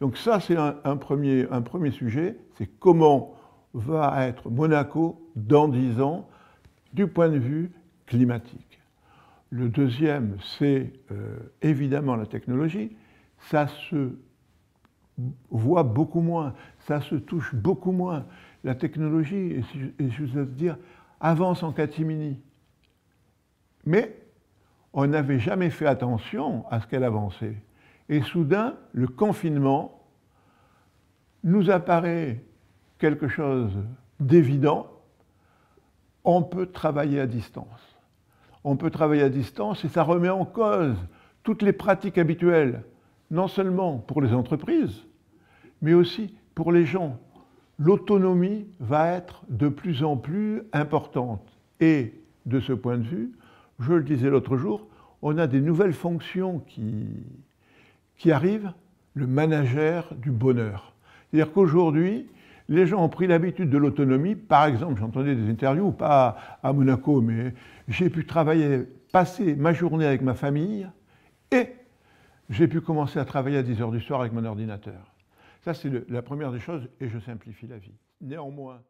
Donc ça, c'est un, premier, sujet, c'est comment va être Monaco dans 10 ans du point de vue climatique. Le deuxième, c'est euh, évidemment la technologie. Ça se voit beaucoup moins, ça se touche beaucoup moins. La technologie, et je veux dire, avance en catimini. Mais on n'avait jamais fait attention à ce qu'elle avançait. Et soudain, le confinement nous apparaît quelque chose d'évident. On peut travailler à distance. On peut travailler à distance et ça remet en cause toutes les pratiques habituelles, non seulement pour les entreprises, mais aussi pour les gens. L'autonomie va être de plus en plus importante. Et de ce point de vue, je le disais l'autre jour, on a des nouvelles fonctions qui, qui arrive le manager du bonheur. C'est-à-dire qu'aujourd'hui, les gens ont pris l'habitude de l'autonomie. Par exemple, j'entendais des interviews, pas à Monaco, mais j'ai pu travailler, passer ma journée avec ma famille et j'ai pu commencer à travailler à 10 heures du soir avec mon ordinateur. Ça, c'est la première des choses et je simplifie la vie. Néanmoins,